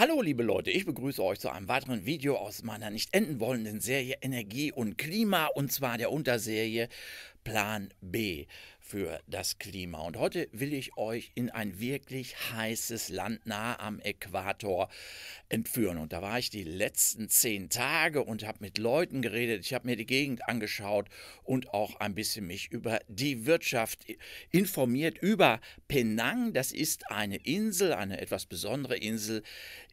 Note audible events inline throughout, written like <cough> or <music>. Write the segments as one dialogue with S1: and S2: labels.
S1: Hallo liebe Leute, ich begrüße euch zu einem weiteren Video aus meiner nicht enden wollenden Serie Energie und Klima und zwar der Unterserie Plan B für das Klima. Und heute will ich euch in ein wirklich heißes Land nahe am Äquator entführen. Und da war ich die letzten zehn Tage und habe mit Leuten geredet. Ich habe mir die Gegend angeschaut und auch ein bisschen mich über die Wirtschaft informiert. Über Penang, das ist eine Insel, eine etwas besondere Insel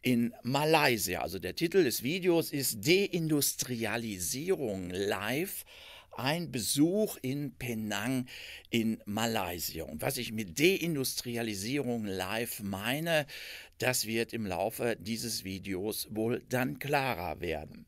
S1: in Malaysia. Also der Titel des Videos ist Deindustrialisierung live ein Besuch in Penang in Malaysia. Und was ich mit Deindustrialisierung live meine, das wird im Laufe dieses Videos wohl dann klarer werden.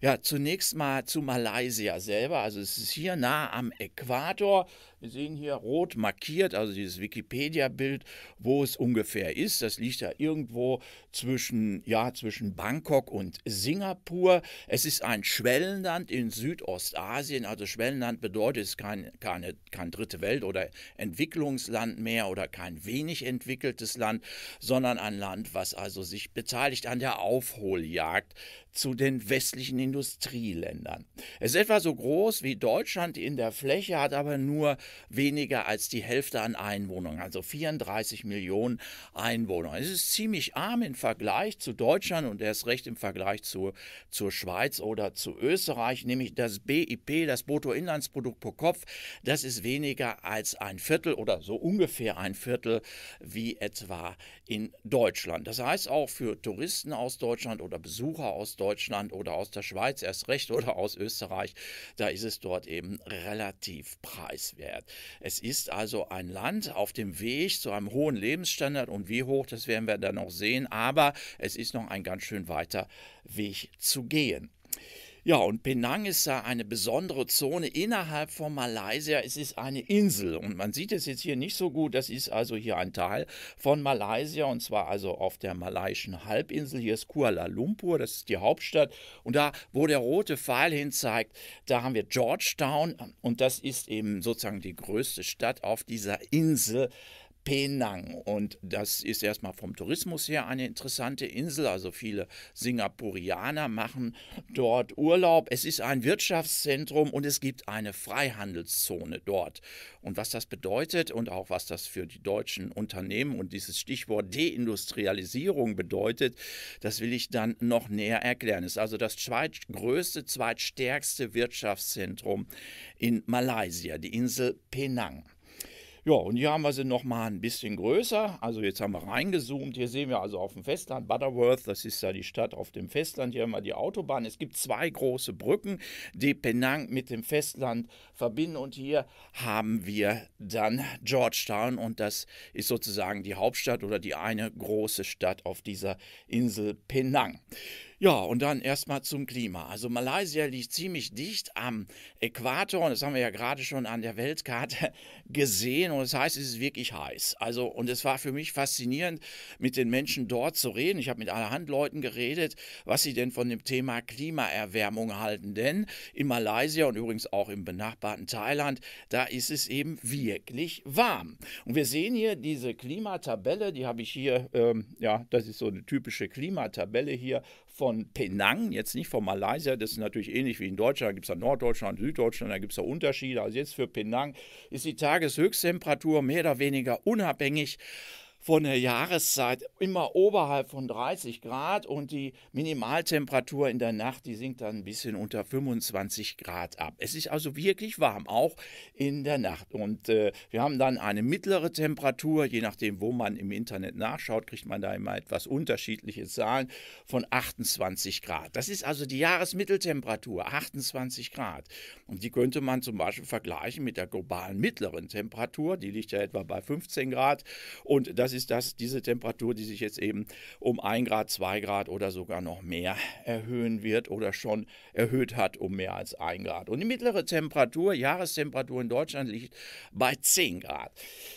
S1: Ja, zunächst mal zu Malaysia selber. Also es ist hier nah am Äquator. Wir sehen hier rot markiert, also dieses Wikipedia-Bild, wo es ungefähr ist. Das liegt ja irgendwo zwischen, ja, zwischen Bangkok und Singapur. Es ist ein Schwellenland in Südostasien. Also Schwellenland bedeutet, es ist kein, keine, kein dritte Welt oder Entwicklungsland mehr oder kein wenig entwickeltes Land, sondern ein Land, was also sich beteiligt an der Aufholjagd zu den westlichen Industrieländern. Es ist etwa so groß wie Deutschland in der Fläche, hat aber nur weniger als die Hälfte an Einwohnern, also 34 Millionen Einwohner. Es ist ziemlich arm im Vergleich zu Deutschland und erst recht im Vergleich zu, zur Schweiz oder zu Österreich, nämlich das BIP, das Bruttoinlandsprodukt pro Kopf, das ist weniger als ein Viertel oder so ungefähr ein Viertel wie etwa in Deutschland. Das heißt auch für Touristen aus Deutschland oder Besucher aus Deutschland oder aus der Schweiz erst recht oder aus Österreich, da ist es dort eben relativ preiswert. Lebensstandard. Es ist also ein Land auf dem Weg zu einem hohen Lebensstandard und wie hoch, das werden wir dann noch sehen, aber es ist noch ein ganz schön weiter Weg zu gehen. Ja, und Penang ist da eine besondere Zone innerhalb von Malaysia. Es ist eine Insel und man sieht es jetzt hier nicht so gut. Das ist also hier ein Teil von Malaysia und zwar also auf der malaiischen Halbinsel. Hier ist Kuala Lumpur, das ist die Hauptstadt. Und da, wo der rote Pfeil hin zeigt, da haben wir Georgetown und das ist eben sozusagen die größte Stadt auf dieser Insel. Penang. Und das ist erstmal vom Tourismus her eine interessante Insel. Also viele Singapurianer machen dort Urlaub. Es ist ein Wirtschaftszentrum und es gibt eine Freihandelszone dort. Und was das bedeutet und auch was das für die deutschen Unternehmen und dieses Stichwort Deindustrialisierung bedeutet, das will ich dann noch näher erklären. Es ist also das zweitgrößte, zweitstärkste Wirtschaftszentrum in Malaysia, die Insel Penang. Ja, und hier haben wir sie nochmal ein bisschen größer. Also jetzt haben wir reingezoomt. Hier sehen wir also auf dem Festland Butterworth, das ist ja die Stadt auf dem Festland. Hier haben wir die Autobahn. Es gibt zwei große Brücken, die Penang mit dem Festland verbinden. Und hier haben wir dann Georgetown. Und das ist sozusagen die Hauptstadt oder die eine große Stadt auf dieser Insel Penang. Ja, und dann erstmal zum Klima. Also Malaysia liegt ziemlich dicht am Äquator und das haben wir ja gerade schon an der Weltkarte <laughs> gesehen und das heißt, es ist wirklich heiß. Also und es war für mich faszinierend, mit den Menschen dort zu reden. Ich habe mit allerhand Leuten geredet, was sie denn von dem Thema Klimaerwärmung halten, denn in Malaysia und übrigens auch im benachbarten Thailand, da ist es eben wirklich warm. Und wir sehen hier diese Klimatabelle, die habe ich hier, ähm, ja, das ist so eine typische Klimatabelle hier von Penang, jetzt nicht von Malaysia, das ist natürlich ähnlich wie in Deutschland, da gibt es ja Norddeutschland, Süddeutschland, da gibt es ja Unterschiede. Also jetzt für Penang ist die Tageshöchsttemperatur mehr oder weniger unabhängig von der Jahreszeit immer oberhalb von 30 Grad und die Minimaltemperatur in der Nacht, die sinkt dann ein bisschen unter 25 Grad ab. Es ist also wirklich warm, auch in der Nacht. Und äh, wir haben dann eine mittlere Temperatur, je nachdem, wo man im Internet nachschaut, kriegt man da immer etwas unterschiedliche Zahlen von 28 Grad. Das ist also die Jahresmitteltemperatur, 28 Grad. Und die könnte man zum Beispiel vergleichen mit der globalen mittleren Temperatur, die liegt ja etwa bei 15 Grad. Und das das ist das, diese Temperatur, die sich jetzt eben um 1 Grad, 2 Grad oder sogar noch mehr erhöhen wird oder schon erhöht hat um mehr als 1 Grad. Und die mittlere Temperatur, Jahrestemperatur in Deutschland liegt bei 10 Grad.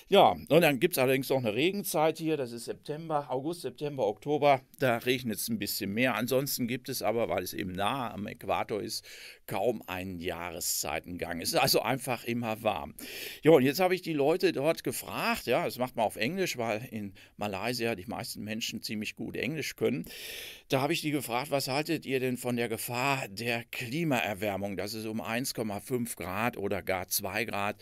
S1: Ja, und dann gibt es allerdings noch eine Regenzeit hier, das ist September, August, September, Oktober, da regnet es ein bisschen mehr. Ansonsten gibt es aber, weil es eben nah am Äquator ist, kaum einen Jahreszeitengang. Es ist also einfach immer warm. Ja, und jetzt habe ich die Leute dort gefragt, ja, das macht man auf Englisch, weil in Malaysia die meisten Menschen ziemlich gut Englisch können. Da habe ich die gefragt, was haltet ihr denn von der Gefahr der Klimaerwärmung, dass es um 1,5 Grad oder gar 2 Grad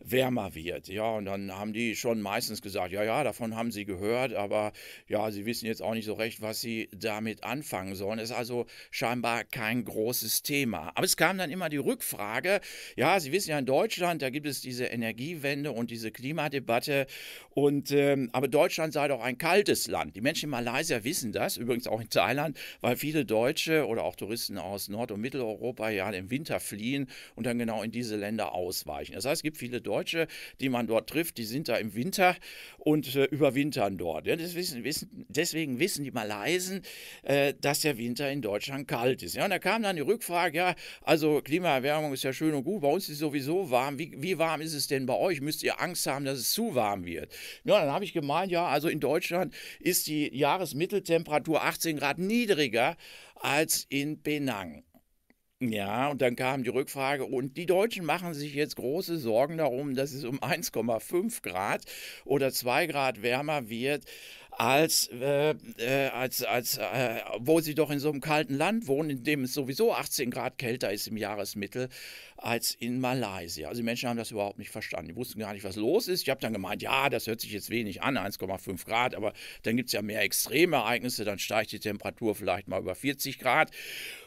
S1: wärmer wird? Ja, und dann haben die schon meistens gesagt, ja, ja, davon haben sie gehört, aber ja, sie wissen jetzt auch nicht so recht, was sie damit anfangen sollen. Ist also scheinbar kein großes Thema. Aber es kam dann immer die Rückfrage, ja, Sie wissen ja in Deutschland, da gibt es diese Energiewende und diese Klimadebatte und ähm, aber aber Deutschland sei doch ein kaltes Land. Die Menschen in Malaysia wissen das, übrigens auch in Thailand, weil viele Deutsche oder auch Touristen aus Nord- und Mitteleuropa ja im Winter fliehen und dann genau in diese Länder ausweichen. Das heißt, es gibt viele Deutsche, die man dort trifft, die sind da im Winter und äh, überwintern dort. Ja, wissen, wissen, deswegen wissen die Malaysen, äh, dass der Winter in Deutschland kalt ist. Ja, und da kam dann die Rückfrage, ja, also Klimaerwärmung ist ja schön und gut, bei uns ist es sowieso warm. Wie, wie warm ist es denn bei euch? Müsst ihr Angst haben, dass es zu warm wird? Ja, dann habe ich gemeint, normalen Jahr, also in Deutschland, ist die Jahresmitteltemperatur 18 Grad niedriger als in Penang. Ja, und dann kam die Rückfrage, und die Deutschen machen sich jetzt große Sorgen darum, dass es um 1,5 Grad oder 2 Grad wärmer wird als, äh, äh, als, als äh, wo sie doch in so einem kalten Land wohnen, in dem es sowieso 18 Grad kälter ist im Jahresmittel als in Malaysia. Also die Menschen haben das überhaupt nicht verstanden. Die wussten gar nicht, was los ist. Ich habe dann gemeint, ja, das hört sich jetzt wenig an, 1,5 Grad, aber dann gibt es ja mehr Extremereignisse, dann steigt die Temperatur vielleicht mal über 40 Grad.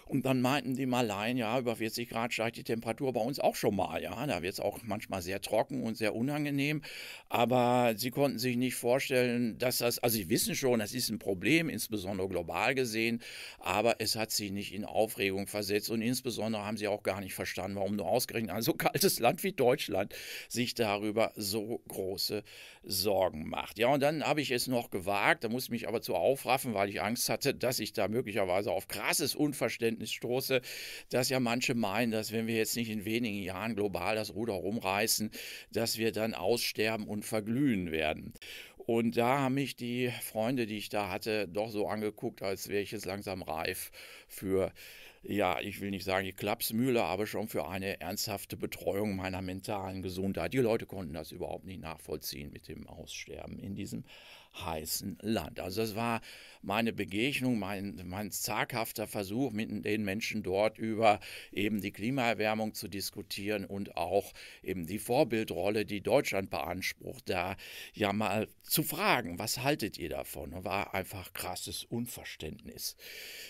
S1: Und dann meinten die mal Malaien, ja, über 40 Grad steigt die Temperatur bei uns auch schon mal. Ja, da wird es auch manchmal sehr trocken und sehr unangenehm. Aber sie konnten sich nicht vorstellen, dass das, also sie wissen schon, das ist ein Problem, insbesondere global gesehen. Aber es hat sie nicht in Aufregung versetzt. Und insbesondere haben sie auch gar nicht verstanden, warum nur ausgerechnet ein so kaltes Land wie Deutschland sich darüber so große Sorgen macht. Ja, und dann habe ich es noch gewagt. Da musste ich mich aber zu aufraffen, weil ich Angst hatte, dass ich da möglicherweise auf krasses Unverständnis Verständnis stoße, dass ja manche meinen, dass wenn wir jetzt nicht in wenigen Jahren global das Ruder rumreißen, dass wir dann aussterben und verglühen werden. Und da haben mich die Freunde, die ich da hatte, doch so angeguckt, als wäre ich jetzt langsam reif für, ja, ich will nicht sagen die Klapsmühle, aber schon für eine ernsthafte Betreuung meiner mentalen Gesundheit. Die Leute konnten das überhaupt nicht nachvollziehen mit dem Aussterben in diesem heißen Land. Also das war meine Begegnung, mein, mein zaghafter Versuch, mit den Menschen dort über eben die Klimaerwärmung zu diskutieren und auch eben die Vorbildrolle, die Deutschland beansprucht, da ja mal zu fragen, was haltet ihr davon? War einfach krasses Unverständnis.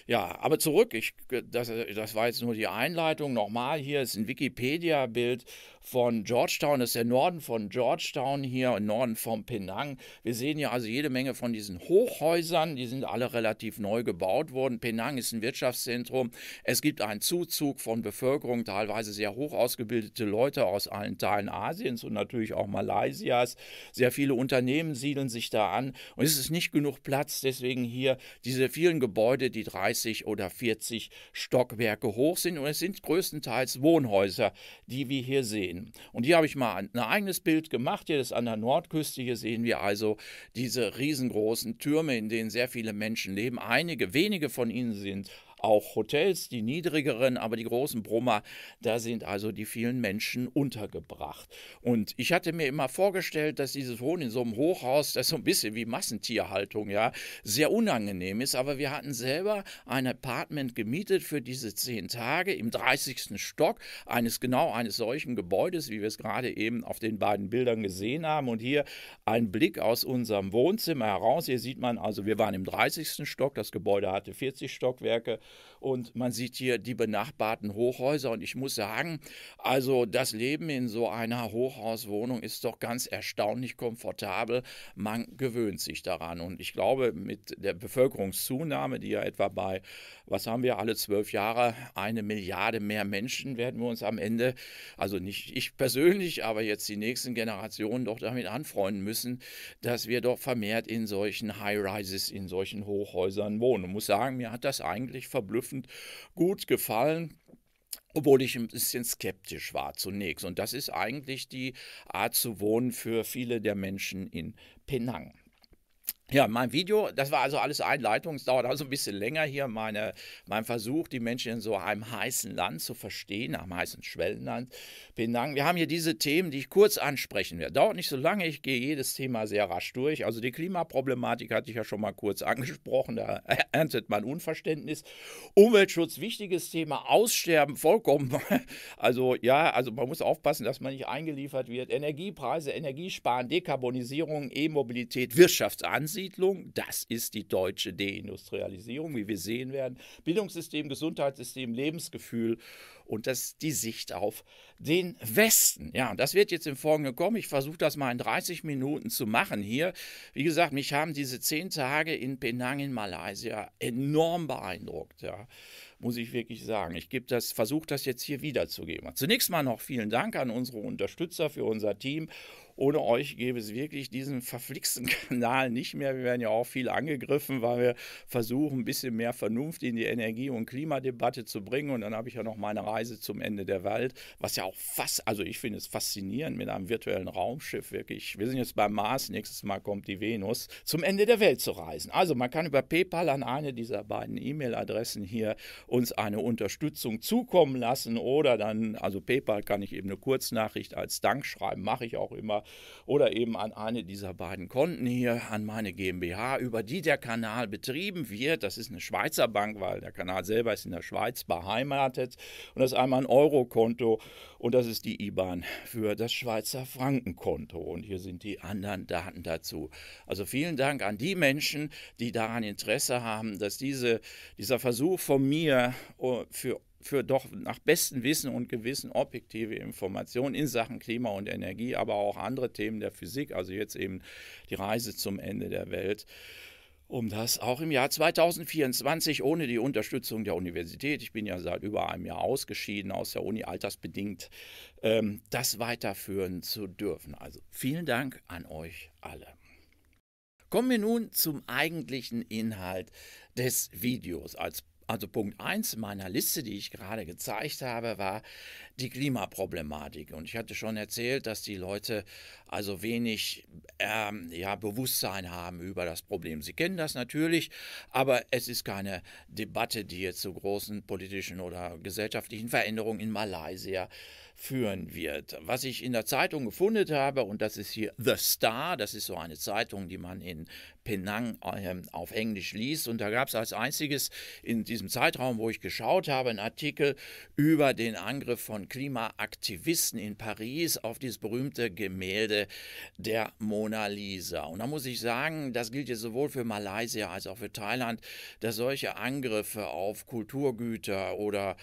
S1: Ja, aber zurück, ich, das, das war jetzt nur die Einleitung. Nochmal, hier ist ein Wikipedia-Bild von Georgetown, das ist der Norden von Georgetown hier, im Norden von Penang. Wir sehen ja also jede Menge von diesen Hochhäusern, die sind alle relativ neu gebaut worden. Penang ist ein Wirtschaftszentrum. Es gibt einen Zuzug von Bevölkerung, teilweise sehr hoch ausgebildete Leute aus allen Teilen Asiens und natürlich auch Malaysias. Sehr viele Unternehmen siedeln sich da an und es ist nicht genug Platz, deswegen hier diese vielen Gebäude, die 30 oder 40 Stockwerke hoch sind und es sind größtenteils Wohnhäuser, die wir hier sehen. Und hier habe ich mal ein eigenes Bild gemacht, hier ist an der Nordküste, hier sehen wir also diese riesengroßen Türme, in denen sehr viele Menschen leben. Einige, wenige von ihnen sind auch Hotels, die niedrigeren, aber die großen Brummer, da sind also die vielen Menschen untergebracht. Und ich hatte mir immer vorgestellt, dass dieses Wohnen in so einem Hochhaus, das so ein bisschen wie Massentierhaltung, ja, sehr unangenehm ist, aber wir hatten selber ein Apartment gemietet für diese zehn Tage im 30. Stock eines genau eines solchen Gebäudes, wie wir es gerade eben auf den beiden Bildern gesehen haben. Und hier ein Blick aus unserem Wohnzimmer heraus. Hier sieht man also, wir waren im 30. Stock, das Gebäude hatte 40 Stockwerke und man sieht hier die benachbarten Hochhäuser. Und ich muss sagen, also das Leben in so einer Hochhauswohnung ist doch ganz erstaunlich komfortabel. Man gewöhnt sich daran. Und ich glaube, mit der Bevölkerungszunahme, die ja etwa bei, was haben wir, alle zwölf Jahre eine Milliarde mehr Menschen, werden wir uns am Ende, also nicht ich persönlich, aber jetzt die nächsten Generationen doch damit anfreunden müssen, dass wir doch vermehrt in solchen High-Rises, in solchen Hochhäusern wohnen. Und muss sagen, mir hat das eigentlich verbunden verblüffend gut gefallen obwohl ich ein bisschen skeptisch war zunächst. Und das ist eigentlich die Art zu wohnen für viele der Menschen in Penang. Ja, mein Video, das war also alles Einleitung, es dauert also ein bisschen länger hier, meine, mein Versuch, die Menschen in so einem heißen Land zu verstehen, einem heißen Schwellenland, Vielen Dank. Wir haben hier diese Themen, die ich kurz ansprechen werde. Dauert nicht so lange, ich gehe jedes Thema sehr rasch durch. Also die Klimaproblematik hatte ich ja schon mal kurz angesprochen, da erntet man Unverständnis. Umweltschutz, wichtiges Thema, Aussterben, vollkommen. <laughs> Also ja, also man muss aufpassen, dass man nicht eingeliefert wird. Energiepreise, Energiesparen, Dekarbonisierung, E-Mobilität, Wirtschaftsansicht. Ansiedlung, das ist die deutsche Deindustrialisierung, wie wir sehen werden. Bildungssystem, Gesundheitssystem, Lebensgefühl und das die Sicht auf den Westen. Ja, und das wird jetzt im Folgenden kommen. Ich versuche das mal in 30 Minuten zu machen hier. Wie gesagt, mich haben diese zehn Tage in Penang in Malaysia enorm beeindruckt. Ja muss ich wirklich sagen. Ich das, versuche das jetzt hier wiederzugeben. Zunächst mal noch vielen Dank an unsere Unterstützer für unser Team ohne euch gäbe es wirklich diesen verflixten <laughs> Kanal nicht mehr. Wir werden ja auch viel angegriffen, weil wir versuchen, ein bisschen mehr Vernunft in die Energie- und Klimadebatte zu bringen. Und dann habe ich ja noch meine Reise zum Ende der Welt, was ja auch fast, also ich finde es faszinierend mit einem virtuellen Raumschiff wirklich. Wir sind jetzt beim Mars, nächstes Mal kommt die Venus, zum Ende der Welt zu reisen. Also man kann über PayPal an eine dieser beiden E-Mail-Adressen hier uns eine Unterstützung zukommen lassen oder dann, also PayPal kann ich eben eine Kurznachricht als Dank schreiben, mache ich auch immer oder eben an eine dieser beiden Konten hier, an meine GmbH, über die der Kanal betrieben wird. Das ist eine Schweizer Bank, weil der Kanal selber ist in der Schweiz beheimatet. Und das ist einmal ein Eurokonto und das ist die IBAN für das Schweizer Frankenkonto. Und hier sind die anderen Daten dazu. Also vielen Dank an die Menschen, die daran Interesse haben, dass diese, dieser Versuch von mir oh, für für doch nach bestem Wissen und Gewissen objektive Informationen in Sachen Klima und Energie, aber auch andere Themen der Physik, also jetzt eben die Reise zum Ende der Welt, um das auch im Jahr 2024 ohne die Unterstützung der Universität, ich bin ja seit über einem Jahr ausgeschieden aus der Uni, altersbedingt, ähm, das weiterführen zu dürfen. Also vielen Dank an euch alle. Kommen wir nun zum eigentlichen Inhalt des Videos als also Punkt 1 meiner Liste, die ich gerade gezeigt habe, war die Klimaproblematik. Und ich hatte schon erzählt, dass die Leute also wenig ähm, ja, Bewusstsein haben über das Problem. Sie kennen das natürlich, aber es ist keine Debatte, die jetzt zu großen politischen oder gesellschaftlichen Veränderungen in Malaysia äh, führen wird. Was ich in der Zeitung gefunden habe, und das ist hier The Star, das ist so eine Zeitung, die man in Penang ähm, auf Englisch liest, und da gab es als einziges in diesem Zeitraum, wo ich geschaut habe, einen Artikel über den Angriff von Klimaaktivisten in Paris auf dieses berühmte Gemälde der Mona Lisa. Und da muss ich sagen, das gilt ja sowohl für Malaysia als auch für Thailand, dass solche Angriffe auf Kulturgüter oder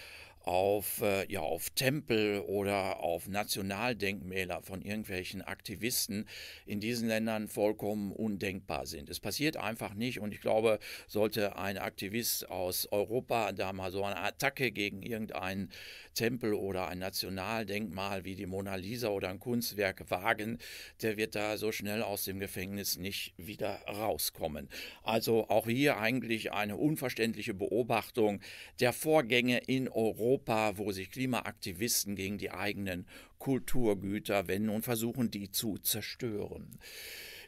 S1: auf, äh, ja, auf Tempel oder auf Nationaldenkmäler von irgendwelchen Aktivisten in diesen Ländern vollkommen undenkbar sind. Es passiert einfach nicht und ich glaube, sollte ein Aktivist aus Europa da mal so eine Attacke gegen irgendeinen Tempel oder ein Nationaldenkmal wie die Mona Lisa oder ein Kunstwerk wagen, der wird da so schnell aus dem Gefängnis nicht wieder rauskommen. Also auch hier eigentlich eine unverständliche Beobachtung der Vorgänge in Europa Europa, wo sich Klimaaktivisten gegen die eigenen Kulturgüter wenden und versuchen, die zu zerstören.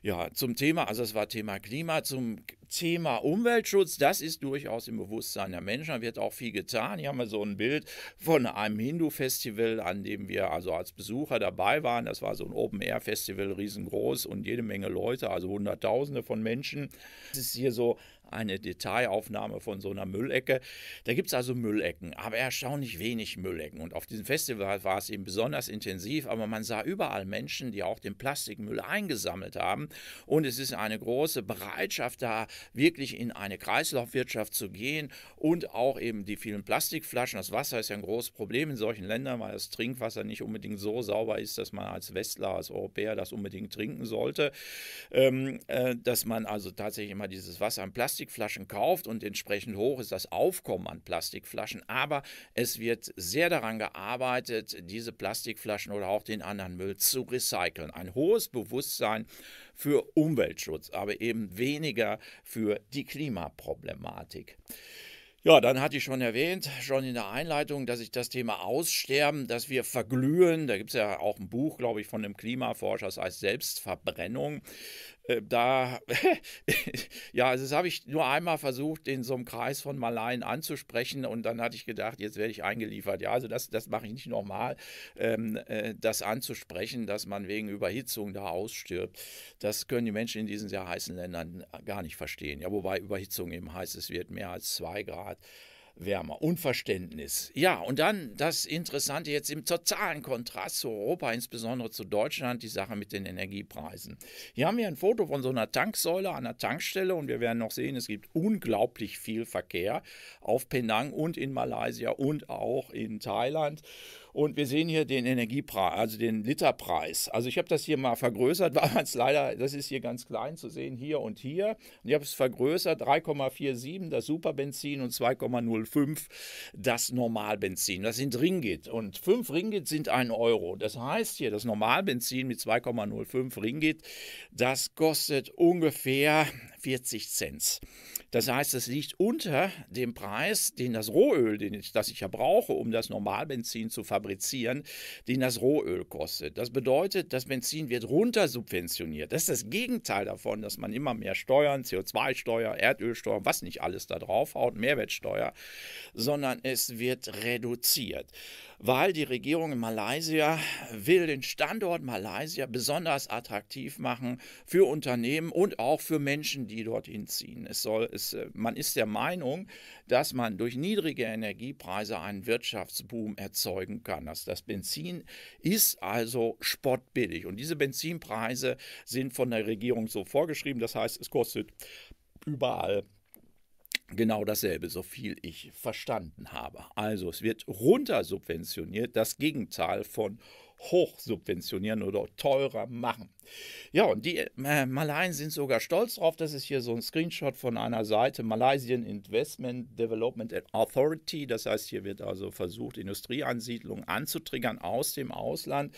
S1: Ja, zum Thema, also es war Thema Klima, zum Thema Umweltschutz, das ist durchaus im Bewusstsein der Menschen, da wird auch viel getan. Hier haben wir so ein Bild von einem Hindu-Festival, an dem wir also als Besucher dabei waren. Das war so ein Open-Air-Festival, riesengroß und jede Menge Leute, also Hunderttausende von Menschen. Das ist hier so eine Detailaufnahme von so einer Müllecke. Da gibt es also Müllecken, aber erstaunlich wenig Müllecken. Und auf diesem Festival war es eben besonders intensiv, aber man sah überall Menschen, die auch den Plastikmüll eingesammelt haben. Und es ist eine große Bereitschaft da, wirklich in eine Kreislaufwirtschaft zu gehen und auch eben die vielen Plastikflaschen. Das Wasser ist ja ein großes Problem in solchen Ländern, weil das Trinkwasser nicht unbedingt so sauber ist, dass man als Westler, als Europäer das unbedingt trinken sollte. Ähm, äh, dass man also tatsächlich immer dieses Wasser im Plastik Plastikflaschen kauft und entsprechend hoch ist das Aufkommen an Plastikflaschen. Aber es wird sehr daran gearbeitet, diese Plastikflaschen oder auch den anderen Müll zu recyceln. Ein hohes Bewusstsein für Umweltschutz, aber eben weniger für die Klimaproblematik. Ja, dann hatte ich schon erwähnt, schon in der Einleitung, dass ich das Thema Aussterben, dass wir verglühen, da gibt es ja auch ein Buch, glaube ich, von einem Klimaforscher, das heißt Selbstverbrennung. Äh, da, <laughs> ja, also das habe ich nur einmal versucht, in so einem Kreis von Malaien anzusprechen und dann hatte ich gedacht, jetzt werde ich eingeliefert. Ja, also das, das mache ich nicht nochmal, ähm, äh, das anzusprechen, dass man wegen Überhitzung da ausstirbt. Das können die Menschen in diesen sehr heißen Ländern gar nicht verstehen. Ja, wobei Überhitzung eben heißt, es wird mehr als zwei Grad wärmer. Unverständnis. Ja, und dann das Interessante jetzt im totalen Kontrast zu Europa, insbesondere zu Deutschland, die Sache mit den Energiepreisen. Hier haben wir ein Foto von so einer Tanksäule an der Tankstelle und wir werden noch sehen, es gibt unglaublich viel Verkehr auf Penang und in Malaysia und auch in Thailand. Und wir sehen hier den Energiepreis, also den Literpreis. Also ich habe das hier mal vergrößert, <laughs> war es leider, das ist hier ganz klein zu sehen, hier und hier. Und ich habe es vergrößert, 3,47 das Superbenzin und 2,05 das Normalbenzin. Das sind Ringgit. Und 5 Ringgit sind 1 Euro. Das heißt hier, das Normalbenzin mit 2,05 Ringgit, das kostet ungefähr 40 Cent. Das heißt, es liegt unter dem Preis, den das Rohöl, den ich, das ich ja brauche, um das Normalbenzin zu fabrizieren, den das Rohöl kostet. Das bedeutet, das Benzin wird runtersubventioniert. Das ist das Gegenteil davon, dass man immer mehr Steuern, CO2-Steuer, Erdölsteuer, was nicht alles da drauf haut, Mehrwertsteuer, sondern es wird reduziert, weil die Regierung in Malaysia will den Standort Malaysia besonders attraktiv machen für Unternehmen und auch für Menschen, die die dorthin ziehen. Es soll, es, äh, man ist der Meinung, dass man durch niedrige Energiepreise einen Wirtschaftsboom erzeugen kann. Das, das Benzin ist also spottbillig. Und diese Benzinpreise sind von der Regierung so vorgeschrieben. Das heißt, es kostet überall genau dasselbe, so viel ich verstanden habe. Also es wird runtersubventioniert, das Gegenteil von hochsubventionieren oder teurer machen. Ja, und die äh, Malaien sind sogar stolz drauf. Das ist hier so ein Screenshot von einer Seite Malaysian Investment Development Authority. Das heißt, hier wird also versucht, Industrieansiedlungen anzutriggern aus dem Ausland.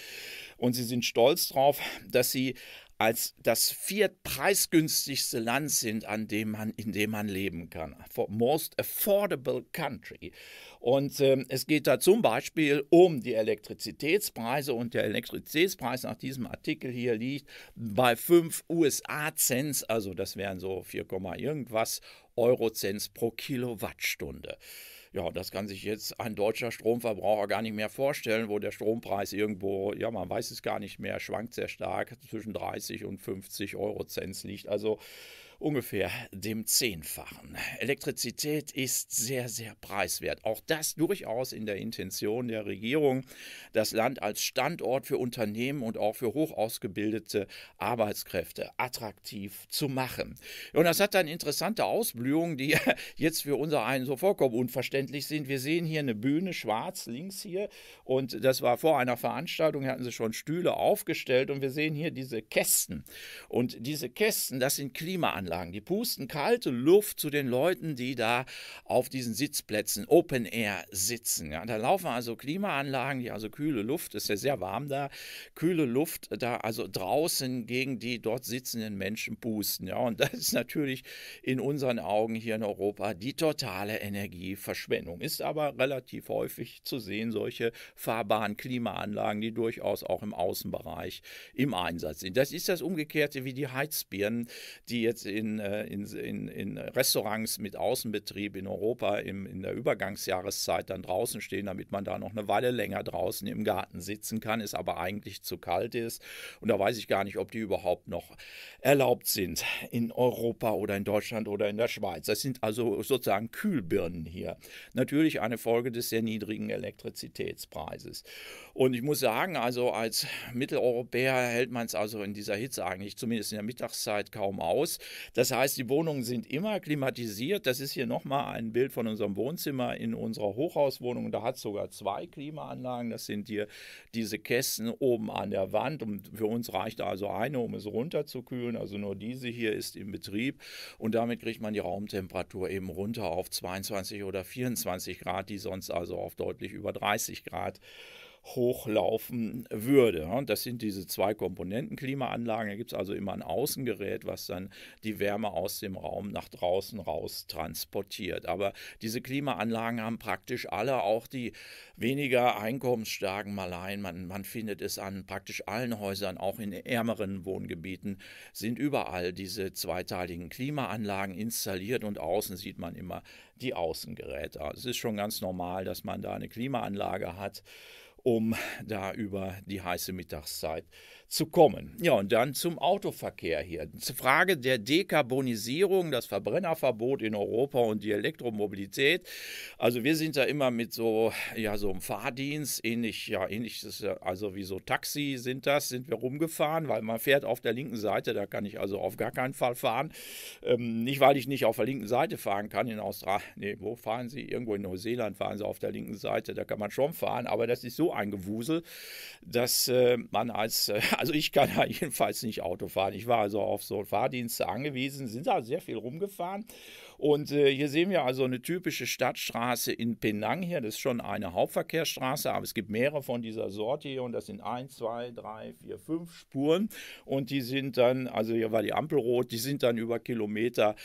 S1: Und sie sind stolz drauf, dass sie als das viertpreisgünstigste Land sind, an dem man, in dem man leben kann. Most affordable country. Und ähm, es geht da zum Beispiel um die Elektrizitätspreise und der Elektrizitätspreis nach diesem Artikel hier liegt bei 5 usa cents also das wären so 4, irgendwas euro cents pro Kilowattstunde. Ja, das kann sich jetzt ein deutscher Stromverbraucher gar nicht mehr vorstellen, wo der Strompreis irgendwo, ja, man weiß es gar nicht mehr, schwankt sehr stark zwischen 30 und 50 Euro Cent liegt. Also ungefähr dem Zehnfachen. Elektrizität ist sehr, sehr preiswert. Auch das durchaus in der Intention der Regierung, das Land als Standort für Unternehmen und auch für hochausgebildete Arbeitskräfte attraktiv zu machen. Und das hat dann interessante Ausblühungen, die <laughs> jetzt für unser einen so vollkommen unverständlich sind. Wir sehen hier eine Bühne schwarz links hier und das war vor einer Veranstaltung, hatten sie schon Stühle aufgestellt und wir sehen hier diese Kästen. Und diese Kästen, das sind Klimaanlagen. Klimaanlagen. Die pusten kalte Luft zu den Leuten, die da auf diesen Sitzplätzen Open Air sitzen. Ja, da laufen also Klimaanlagen, die also kühle Luft, ist ja sehr warm da, kühle Luft da also draußen gegen die dort sitzenden Menschen pusten. Ja, und das ist natürlich in unseren Augen hier in Europa die totale Energieverschwendung. Ist aber relativ häufig zu sehen, solche fahrbaren Klimaanlagen, die durchaus auch im Außenbereich im Einsatz sind. Das ist das Umgekehrte wie die Heizbirnen, die jetzt in, äh, in, in, in Restaurants mit Außenbetrieb in Europa im, in der Übergangsjahreszeit dann draußen stehen, damit man da noch eine Weile länger draußen im Garten sitzen kann, es aber eigentlich zu kalt ist. Und da weiß ich gar nicht, ob die überhaupt noch erlaubt sind in Europa oder in Deutschland oder in der Schweiz. Das sind also sozusagen Kühlbirnen hier. Natürlich eine Folge des sehr niedrigen Elektrizitätspreises. Und ich muss sagen, also als Mitteleuropäer hält man es also in dieser Hitze eigentlich, zumindest in der Mittagszeit, kaum aus. Das heißt, die Wohnungen sind immer klimatisiert. Das ist hier nochmal ein Bild von unserem Wohnzimmer in unserer Hochhauswohnung. Da hat es sogar zwei Klimaanlagen. Das sind hier diese Kästen oben an der Wand. Und für uns reicht also eine, um es runterzukühlen. Also nur diese hier ist in Betrieb. Und damit kriegt man die Raumtemperatur eben runter auf 22 oder 24 Grad, die sonst also auf deutlich über 30 Grad hochlaufen würde. Das sind diese zwei Komponenten Klimaanlagen. Da gibt es also immer ein Außengerät, was dann die Wärme aus dem Raum nach draußen raus transportiert. Aber diese Klimaanlagen haben praktisch alle, auch die weniger einkommensstarken Malaien, man, man findet es an praktisch allen Häusern, auch in ärmeren Wohngebieten, sind überall diese zweiteiligen Klimaanlagen installiert und außen sieht man immer die Außengeräte. Also es ist schon ganz normal, dass man da eine Klimaanlage hat um da über die heiße Mittagszeit zu kommen. Ja, und dann zum Autoverkehr hier. Zur Frage der Dekarbonisierung, das Verbrennerverbot in Europa und die Elektromobilität. Also wir sind da immer mit so, ja, so einem Fahrdienst, ähnlich, ja, ähnlich, also wie so Taxi sind das, sind wir rumgefahren, weil man fährt auf der linken Seite, da kann ich also auf gar keinen Fall fahren. Ähm, nicht, weil ich nicht auf der linken Seite fahren kann in Australien. Nee, wo fahren Sie? Irgendwo in Neuseeland fahren Sie auf der linken Seite, da kann man schon fahren, aber das ist so ein Gewusel, dass äh, man als, äh, <laughs> also ich kann ja jedenfalls nicht Auto fahren. Ich war also auf so Fahrdienste angewiesen, sind da sehr viel rumgefahren. Und äh, hier sehen wir also eine typische Stadtstraße in Penang hier. Das ist schon eine Hauptverkehrsstraße, aber es gibt mehrere von dieser Sorte hier und das sind 1, 2, 3, 4, 5 Spuren. Und die sind dann, also hier war die Ampel rot, die sind dann über Kilometer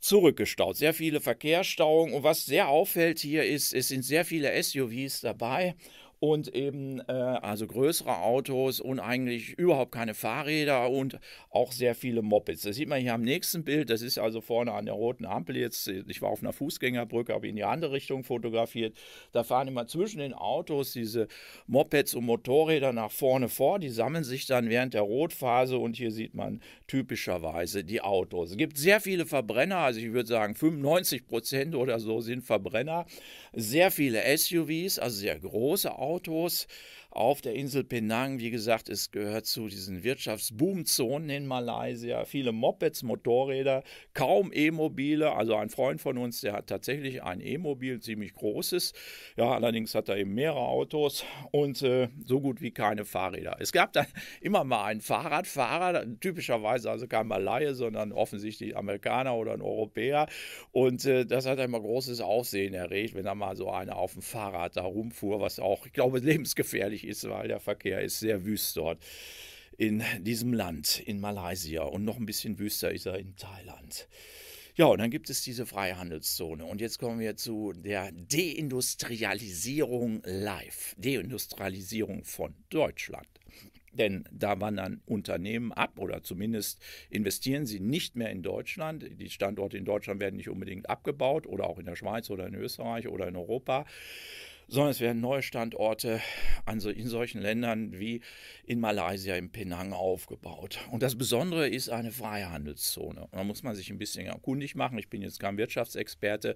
S1: zurückgestaut. Sehr viele Verkehrsstauungen. Und was sehr auffällt hier ist, es sind sehr viele SUVs dabei und eben äh, also größere Autos und eigentlich überhaupt keine Fahrräder und auch sehr viele Mopeds. Das sieht man hier am nächsten Bild. Das ist also vorne an der roten Ampel jetzt. Ich war auf einer Fußgängerbrücke, habe in die andere Richtung fotografiert. Da fahren immer zwischen den Autos diese Mopeds und Motorräder nach vorne vor. Die sammeln sich dann während der Rotphase und hier sieht man typischerweise die Autos. Es gibt sehr viele Verbrenner, also ich würde sagen 95 Prozent oder so sind Verbrenner. Sehr viele SUVs, also sehr große Autos. Autos auf der Insel Penang. Wie gesagt, es gehört zu diesen Wirtschaftsboomzonen in Malaysia. Viele Mopeds, Motorräder, kaum E-Mobile. Also ein Freund von uns, der hat tatsächlich ein E-Mobil, ziemlich großes. Ja, allerdings hat er eben mehrere Autos und äh, so gut wie keine Fahrräder. Es gab dann <laughs> immer mal einen Fahrradfahrer, typischerweise also kein Malaye, sondern offensichtlich Amerikaner oder ein Europäer. Und äh, das hat immer großes Aufsehen erregt, wenn da mal so einer auf dem Fahrrad da rumfuhr, was auch, ich glaube, lebensgefährlich schwierig ist, weil der Verkehr ist sehr wüst dort in diesem Land, in Malaysia und noch ein bisschen wüster ist er in Thailand. Ja, und dann gibt es diese Freihandelszone. Und jetzt kommen wir zu der Deindustrialisierung live. Deindustrialisierung von Deutschland. Denn da wandern Unternehmen ab oder zumindest investieren sie nicht mehr in Deutschland. Die Standorte in Deutschland werden nicht unbedingt abgebaut oder auch in der Schweiz oder in Österreich oder in Europa sondern es werden neue Standorte also in solchen Ländern wie in Malaysia, in Penang aufgebaut. Und das Besondere ist eine Freihandelszone. Und da muss man sich ein bisschen kundig machen. Ich bin jetzt kein Wirtschaftsexperte,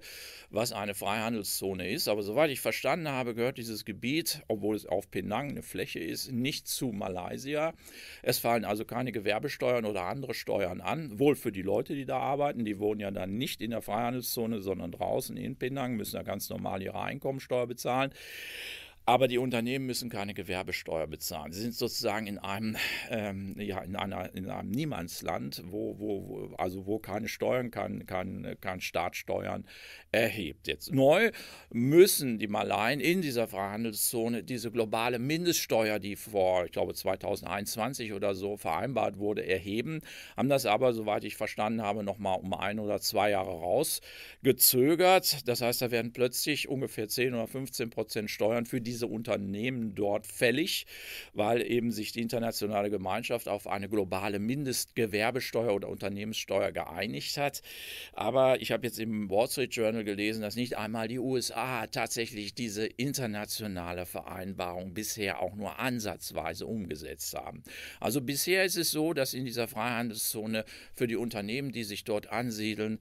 S1: was eine Freihandelszone ist, aber soweit ich verstanden habe, gehört dieses Gebiet, obwohl es auf Penang eine Fläche ist, nicht zu Malaysia. Es fallen also keine Gewerbesteuern oder andere Steuern an, wohl für die Leute, die da arbeiten. Die wohnen ja dann nicht in der Freihandelszone, sondern draußen in Penang, müssen da ganz normal ihre Einkommensteuer bezahlen. sein. Aber die Unternehmen müssen keine Gewerbesteuer bezahlen. Sie sind sozusagen in einem, ähm, ja, in einer, in einem Niemandsland, wo, wo, wo, also wo keine Steuern, kein, kein, kein Staat Steuern erhebt. Jetzt neu müssen die Malaien in dieser Freihandelszone diese globale Mindeststeuer, die vor, ich glaube, 2021 oder so vereinbart wurde, erheben, haben das aber, soweit ich verstanden habe, nochmal um ein oder zwei Jahre rausgezögert. Das heißt, da werden plötzlich ungefähr 10 oder 15 Prozent Steuern für diese diese Unternehmen dort fällig, weil eben sich die internationale Gemeinschaft auf eine globale Mindestgewerbesteuer oder Unternehmenssteuer geeinigt hat. Aber ich habe jetzt im Wall Street Journal gelesen, dass nicht einmal die USA tatsächlich diese internationale Vereinbarung bisher auch nur ansatzweise umgesetzt haben. Also bisher ist es so, dass in dieser Freihandelszone für die Unternehmen, die sich dort ansiedeln,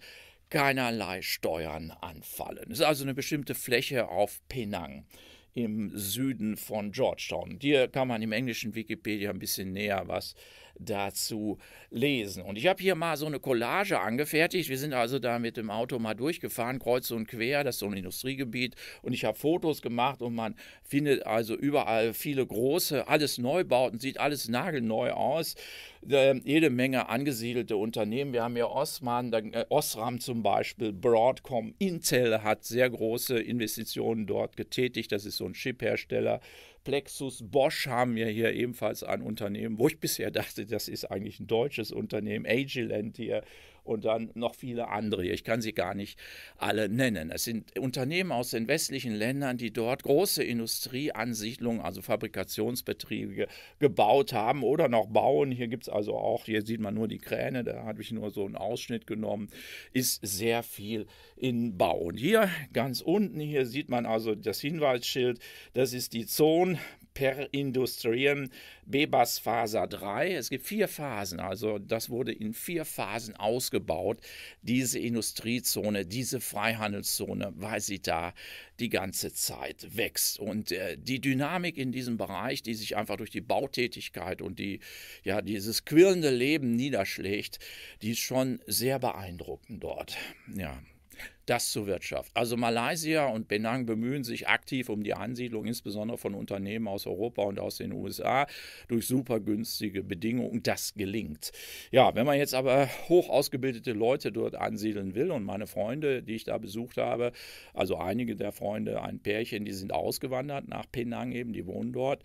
S1: keinerlei Steuern anfallen. Es ist also eine bestimmte Fläche auf Penang im Süden von Georgetown. Dir kann man im englischen Wikipedia ein bisschen näher was dazu lesen. Und ich habe hier mal so eine Collage angefertigt. Wir sind also da mit dem Auto mal durchgefahren, kreuz und quer, das ist so ein Industriegebiet. Und ich habe Fotos gemacht und man findet also überall viele große, alles Neubauten, sieht alles nagelneu aus. Äh, jede Menge angesiedelte Unternehmen. Wir haben hier Osman, dann, äh, Osram zum Beispiel, Broadcom, Intel hat sehr große Investitionen dort getätigt. Das ist so ein Chip-Hersteller Plexus Bosch haben wir hier ebenfalls ein Unternehmen, wo ich bisher dachte, das ist eigentlich ein deutsches Unternehmen, Agilent hier und dann noch viele andere. Ich kann sie gar nicht alle nennen. Es sind Unternehmen aus den westlichen Ländern, die dort große Industrieansiedlungen, also Fabrikationsbetriebe gebaut haben oder noch bauen. Hier gibt es also auch, hier sieht man nur die Kräne, da habe ich nur so einen Ausschnitt genommen, ist sehr viel in Bau. Und hier ganz unten, hier sieht man also das Hinweisschild, das ist die Zone per perindustriellen Bebas-Faser 3. Es gibt vier Phasen, also das wurde in vier Phasen ausgebaut. Diese Industriezone, diese Freihandelszone, weil sie da die ganze Zeit wächst. Und äh, die Dynamik in diesem Bereich, die sich einfach durch die Bautätigkeit und die, ja, dieses quirlende Leben niederschlägt, die ist schon sehr beeindruckend dort. Ja das zu Wirtschaft. Also Malaysia und Penang bemühen sich aktiv um die Ansiedlung, insbesondere von Unternehmen aus Europa und aus den USA, durch super günstige Bedingungen. Das gelingt. Ja, wenn man jetzt aber hoch ausgebildete Leute dort ansiedeln will und meine Freunde, die ich da besucht habe, also einige der Freunde, ein Pärchen, die sind ausgewandert nach Penang eben, die wohnen dort.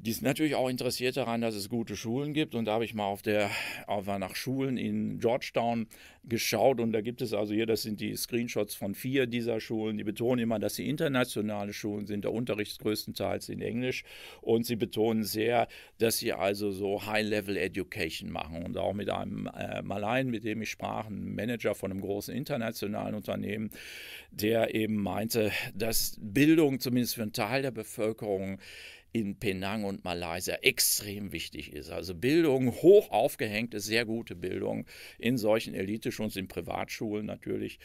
S1: Die sind natürlich auch interessiert daran, dass es gute Schulen gibt. Und da habe ich mal auf der, auf nach Schulen in Georgetown geschaut. Und da gibt es also hier, das sind die Screenshots von vier dieser Schulen. Die betonen immer, dass sie internationale Schulen sind. Der Unterricht größtenteils in Englisch. Und sie betonen sehr, dass sie also so High-Level-Education machen. Und auch mit einem äh, Malayen, mit dem ich sprach, ein Manager von einem großen internationalen Unternehmen, der eben meinte, dass Bildung zumindest für einen Teil der Bevölkerung in Penang und Malaysia extrem wichtig ist. Also Bildung, hoch aufgehängte, sehr gute Bildung in solchen Eliteschulen, in Privatschulen natürlich,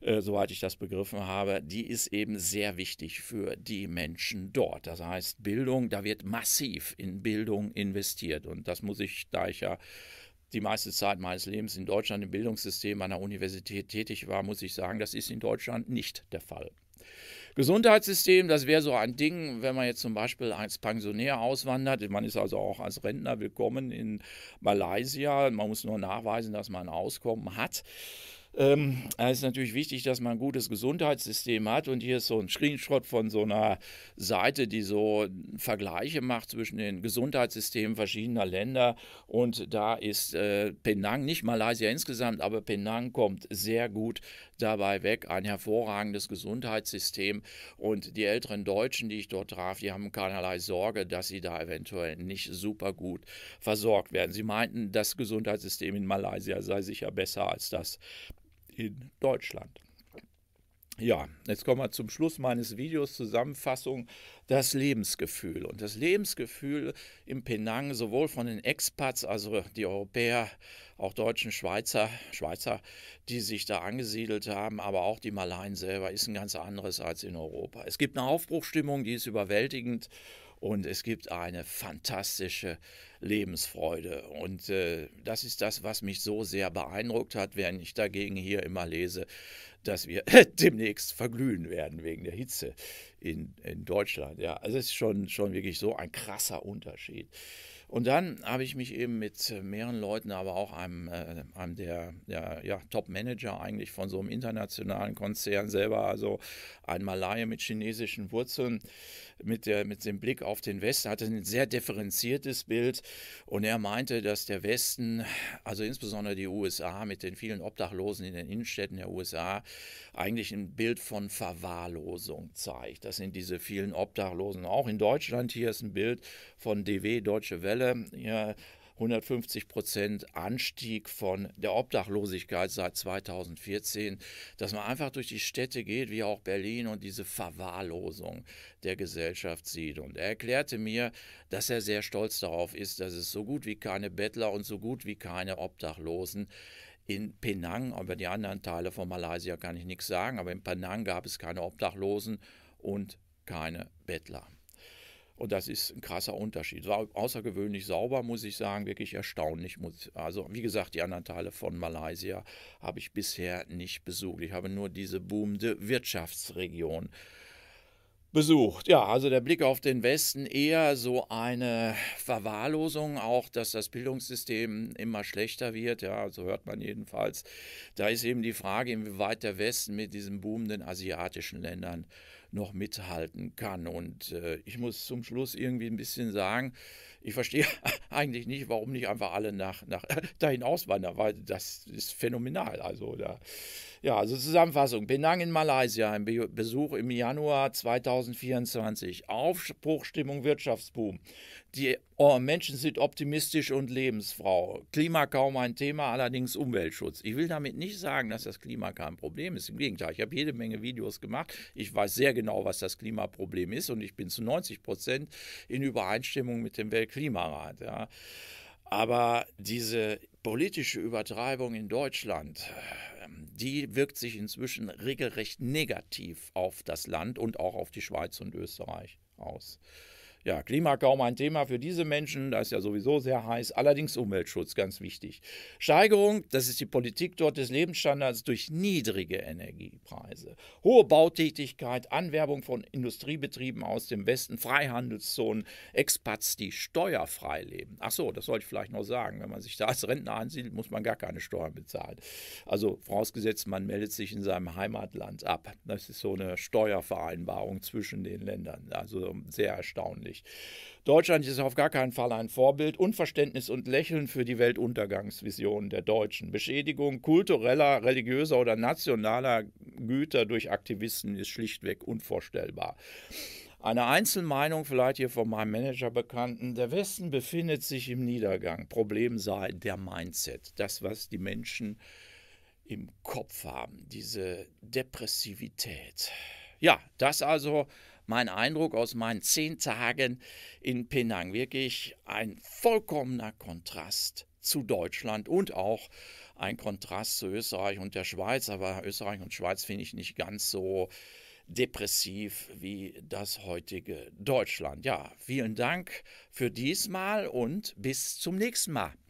S1: äh, soweit ich das begriffen habe, die ist eben sehr wichtig für die Menschen dort. Das heißt, Bildung, da wird massiv in Bildung investiert. Und das muss ich, da ich ja die meiste Zeit meines Lebens in Deutschland im Bildungssystem an der Universität tätig war, muss ich sagen, das ist in Deutschland nicht der Fall. Gesundheitssystem, das wäre so ein Ding, wenn man jetzt zum Beispiel als Pensionär auswandert. Man ist also auch als Rentner willkommen in Malaysia. Man muss nur nachweisen, dass man ein Auskommen hat. Ähm, es ist natürlich wichtig, dass man ein gutes Gesundheitssystem hat. Und hier ist so ein Screenshot von so einer Seite, die so Vergleiche macht zwischen den Gesundheitssystemen verschiedener Länder. Und da ist äh, Penang, nicht Malaysia insgesamt, aber Penang kommt sehr gut dabei weg. Ein hervorragendes Gesundheitssystem. Und die älteren Deutschen, die ich dort traf, die haben keinerlei Sorge, dass sie da eventuell nicht super gut versorgt werden. Sie meinten, das Gesundheitssystem in Malaysia sei sicher besser als das in Deutschland. Ja, jetzt kommen wir zum Schluss meines Videos Zusammenfassung das Lebensgefühl und das Lebensgefühl im Penang sowohl von den Expats, also die Europäer, auch deutschen Schweizer, Schweizer, die sich da angesiedelt haben, aber auch die Malayen selber ist ein ganz anderes als in Europa. Es gibt eine Aufbruchstimmung, die ist überwältigend und es gibt eine fantastische Lebensfreude. Und äh, das ist das, was mich so sehr beeindruckt hat, während ich dagegen hier immer lese, dass wir <laughs> demnächst verglühen werden wegen der Hitze in, in Deutschland. Ja, also es ist schon, schon wirklich so ein krasser Unterschied. Und dann habe ich mich eben mit äh, mehreren Leuten, aber auch einem, äh, einem der, der ja, Top-Manager eigentlich von so einem internationalen Konzern selber, also ein Malaye mit chinesischen Wurzeln, mit, der, mit dem Blick auf den Westen, hatte ein sehr differenziertes Bild. Und er meinte, dass der Westen, also insbesondere die USA mit den vielen Obdachlosen in den Innenstädten der USA, eigentlich ein Bild von Verwahrlosung zeigt. Das sind diese vielen Obdachlosen. Auch in Deutschland hier ist ein Bild von DW, Deutsche Welt Stelle. Ja, 150 Prozent Anstieg von der Obdachlosigkeit seit 2014, dass man einfach durch die Städte geht, wie auch Berlin, und diese Verwahrlosung der Gesellschaft sieht. Und er erklärte mir, dass er sehr stolz darauf ist, dass es so gut wie keine Bettler und so gut wie keine Obdachlosen in Penang, über die anderen Teile von Malaysia kann ich nichts sagen, aber in Penang gab es keine Obdachlosen und keine Bettler. Und das ist ein krasser Unterschied. War außergewöhnlich sauber, muss ich sagen, wirklich erstaunlich. Also, wie gesagt, die anderen Teile von Malaysia habe ich bisher nicht besucht. Ich habe nur diese boomende Wirtschaftsregion besucht. Ja, also der Blick auf den Westen eher so eine Verwahrlosung, auch dass das Bildungssystem immer schlechter wird, ja, so hört man jedenfalls. Da ist eben die Frage, inwieweit der Westen mit diesen boomenden asiatischen Ländern noch mithalten kann. Und äh, ich muss zum Schluss irgendwie ein bisschen sagen, ich verstehe <laughs> eigentlich nicht, warum nicht einfach alle nach, nach <laughs> dahin auswandern, weil das ist phänomenal. Also da ja, also Zusammenfassung. Penang in Malaysia, ein Besuch im Januar 2024. Aufbruchstimmung, Wirtschaftsboom. Die oh, Menschen sind optimistisch und lebensfrau. Klima kaum ein Thema, allerdings Umweltschutz. Ich will damit nicht sagen, dass das Klima kein Problem ist. Im Gegenteil, ich habe jede Menge Videos gemacht. Ich weiß sehr genau, was das Klimaproblem ist und ich bin zu 90 Prozent in Übereinstimmung mit dem Weltklimarat. Ja. Aber diese politische Übertreibung in Deutschland, die wirkt sich inzwischen regelrecht negativ auf das Land und auch auf die Schweiz und Österreich aus. Ja, kaum ein Thema für diese Menschen, da ist ja sowieso sehr heiß. Allerdings Umweltschutz, ganz wichtig. Steigerung, das ist die Politik dort des Lebensstandards durch niedrige Energiepreise. Hohe Bautätigkeit, Anwerbung von Industriebetrieben aus dem Westen, Freihandelszonen, Expats, die steuerfrei leben. Ach so, das sollte ich vielleicht noch sagen. Wenn man sich da als Rentner ansiedelt, muss man gar keine Steuern bezahlen. Also vorausgesetzt, man meldet sich in seinem Heimatland ab. Das ist so eine Steuervereinbarung zwischen den Ländern. Also sehr erstaunlich möglich. Deutschland ist auf gar keinen Fall ein Vorbild. Unverständnis und Lächeln für die Weltuntergangsvision der Deutschen. Beschädigung kultureller, religiöser oder nationaler Güter durch Aktivisten ist schlichtweg unvorstellbar. Eine Einzelmeinung vielleicht hier von meinem Manager bekannten, der Westen befindet sich im Niedergang. Problem sei der Mindset, das, was die Menschen im Kopf haben, diese Depressivität. Ja, das also mein Eindruck aus meinen zehn Tagen in Penang. Wirklich ein vollkommener Kontrast zu Deutschland und auch ein Kontrast zu Österreich und der Schweiz. Aber Österreich und Schweiz finde ich nicht ganz so depressiv wie das heutige Deutschland. Ja, vielen Dank für diesmal und bis zum nächsten Mal.